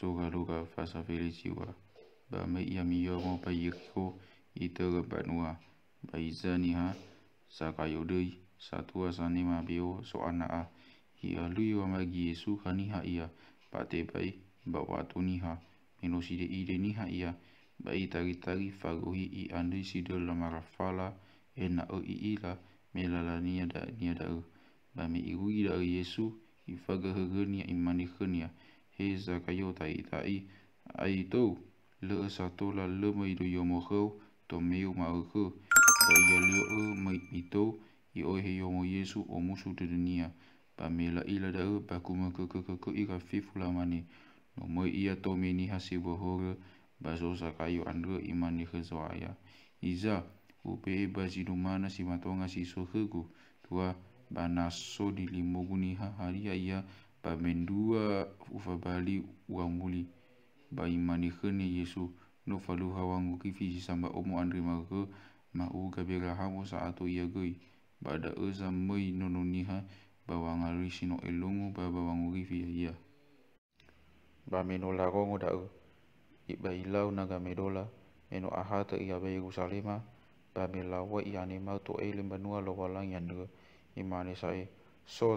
Soga luka fasa filisiwa bama ia miyomo payiku ite rebanua baiza niha sakayodei satu asani mabio so anaa ia lui wa magi yesu haniha ia pate bai bawa tu niha minoside ide niha ia bai tari tari faruhi i andi sido lama rafala ena o i ila melala niada niada u bami iru ida yesu i faga hegenia imani hegenia hisa kayo tai tai ai tu le sa to la le mai du yo mo khu to mi u ma u khu ta ya lio u mai mi to i o he yo mo yesu o mu su de nia pa me la ila da u e, pa ku mo ku ku ku i ka fi fu la mani no mo i ya to mi ni ha si bo ho ge ba zo sa kayo an ge i ma ni khu zo a ya i za u pe e ba si du ma na si ma to nga si so khu ku tua ba na so di li mo gu ni ha ha ri ya ya pamendua ufa bali wa muli ba imani khani yesu no falu hawa ngoki samba omo andri ma ke ma u gabira hamu saatu ia gei bada eza mei nononiha bawa ngari sino elungu ba bawa ngoki fia ia ba meno lago ngoda e iba ilau naga medola meno aha te ia bayi kusalima ba melawa ia ni mau to e limbanua lo walang yandu imani sae so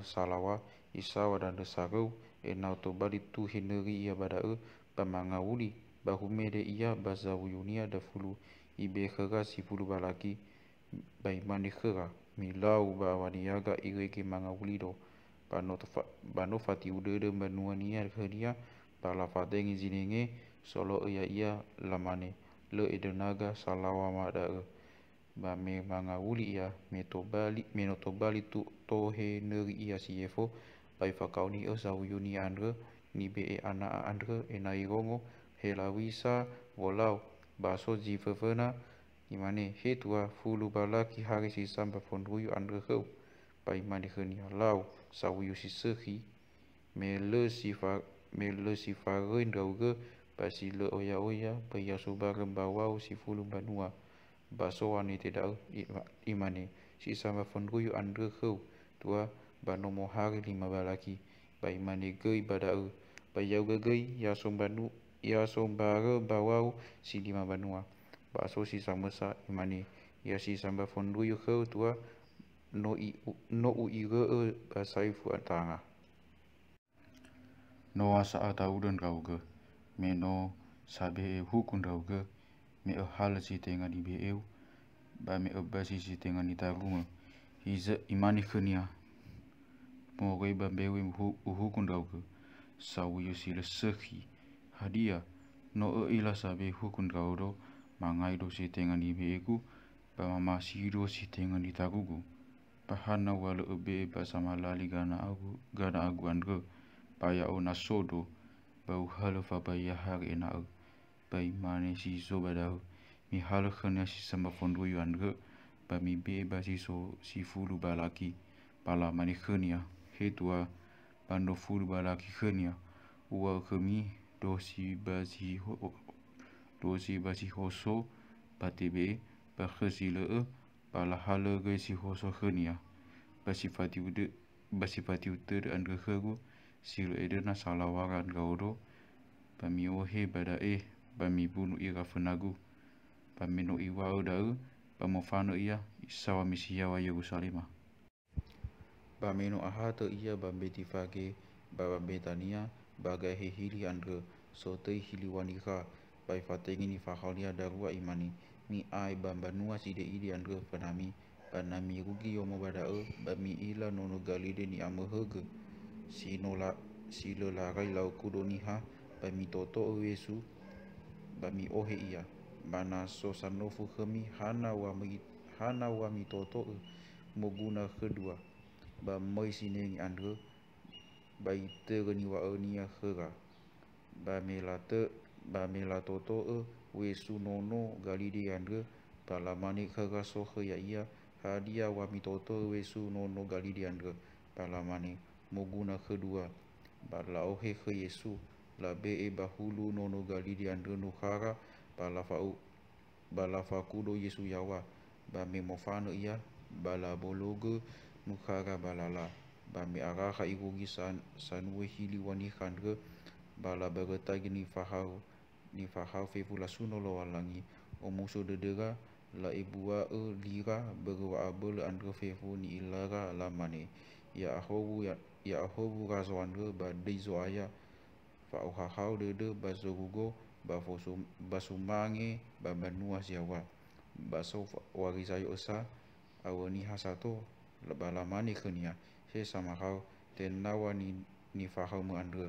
salawa isa wada dan sarau e na to tu hineri ia bada e pamanga uli bahume de ia baza uyunia da fulu ibe khaga si fulu balaki bai mani khaga milau ba waniaga ireki manga uli do pano bano fati ude de manua nia khania pala fateng izinenge solo ia ia lamane le edenaga salawa mada e ba me manga uli ia me to bali me tu to neri ia si efo lai fakauni e zau yuni andre ni be e ana andre e nai rongo he la wisa wolau baso jifefena ni mane he tua fulu bala ki hari si samba fon ruyu andre heu pai mane he ni alau sau yu si sehi me le si fa me le si fa rin rau ge pasi le oya oya pai ya suba rembawa si fulu banua baso ani tidak imane si samba fon ruyu andre heu tua Banu Mohar lima balaki. Bayi mani gei pada u. Bayi yau gei ya sombanu ya sombare bawau si lima banua. Baso si sama sa imani. Ya si samba fondu yu ya kau tua no i no u i ge e basai fu antanga. No asa atau dan kau ge. Me no sabe e hukun kau ge. Me e hal si tengah di be e. Bayi me e basi si tengah ni tarunga. Iza imani kenia. mogoi ba bewe uhu kundrauke sa wuyu sila sekhi hadia no e ila sa be hu kundraudo ma ngai do si tengan ibe eku ba mama si do si tengan di tagugu ba hana walu ebe ba sama lali gana agu gana agu andre ba ya o nasodo ba u halu fa ba ya hari ena agu ba imane si so badau mi halu khana si sama fondu yu andre ba mi be ba si so si fulu balaki pala mani khania hetua pandofur balakihania ua kemi dosi basi dosi basi hoso patebe pakhasile palahala e, gesi hoso khania basifati ude basifati uter andre khago silo edena salawaran gaudo pamiohe badae pamibunu ira fenagu pamino iwa udau pamofano ia isawa misiawa Yerusalemah Bamino aha te iya bambe tifage babambe tania bagai hehili andre so hili wanika bai fatengi ni fahalia darua imani mi ai bambanua side ide andre panami panami rugi yomo badae bami ila nono galide ni amehege sinola sila larai lau kudoni ha bami toto wesu bami ohe ia mana so sanofu hemi hana wa hana wa mitoto muguna kedua ba mai sine ni andu ba ite ni wa ni ya khara ba me la te ba me la to to e we su no no gali di andu ta la mani khara so kh ya ia ha dia wa mi to to we su no no gali di andu ta la mani mo guna kedua ba la o he khe yesu la be e bahulu no no gali di andu no khara ba la fa u ba la fa ku do yesu ya wa ba me mo fa no ia ba la bologo mukara balala bami araha igugi san sanwe hili wani khandre bala bagata gini fahau ni fahau fevu la suno lo walangi o muso dedega la ibua e lira berwa abel andre fevu ni ilara la mane ya ahobu ya ya ahobu razwanre ba deizo aya fa o hahau dede ba zogugo ba fosu ba sumange ba banua siawa ba so warisayo esa awani hasato la bala mani khunia ah? he sama hau te nawa ni ni fa hau mu andu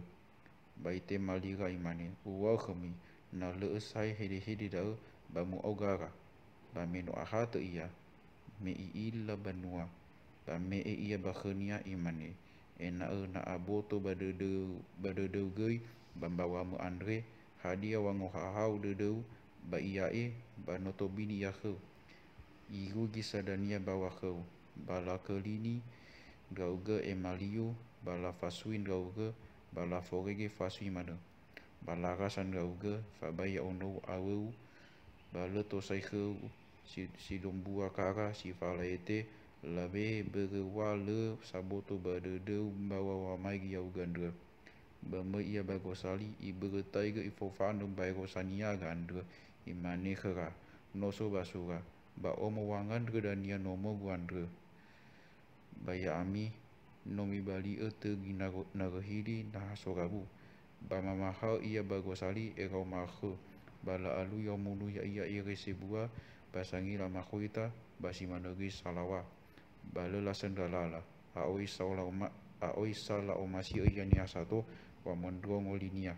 bai te mali ga imani u wa khumi na le e sai he de da ba mu au ba me no aha to ia me i i banua ba me e ia ba khunia imani e na e na abo to ba de de ba de de gei ba ba wa mu andre hadia wa ngo ha hau de de ba iya e ba no to bini ya khu Igu gisa dan bawa kau balakelini kelini gauge emaliu bala faswin gauge bala forege faswin mana bala rasan gauge fabai ono awu bala to sai si si dombu akara si falaite labe le saboto berdede bawa wamai giau gandra bama ia bagosali i beretai ke ifofan bai rosania gandra imane khara noso basura ba omo wangan gedania nomo gandra baya ami nomi bali e ete ginago nagahiri nah sogabu ba mamaha ia bagosali e kau mahu bala alu ya mulu ya ia ia resebua basangi lama kuita basi manogi salawa bala lasan dalala aoi saula ma aoi sala o masi ia ni asato wa mendruang olinia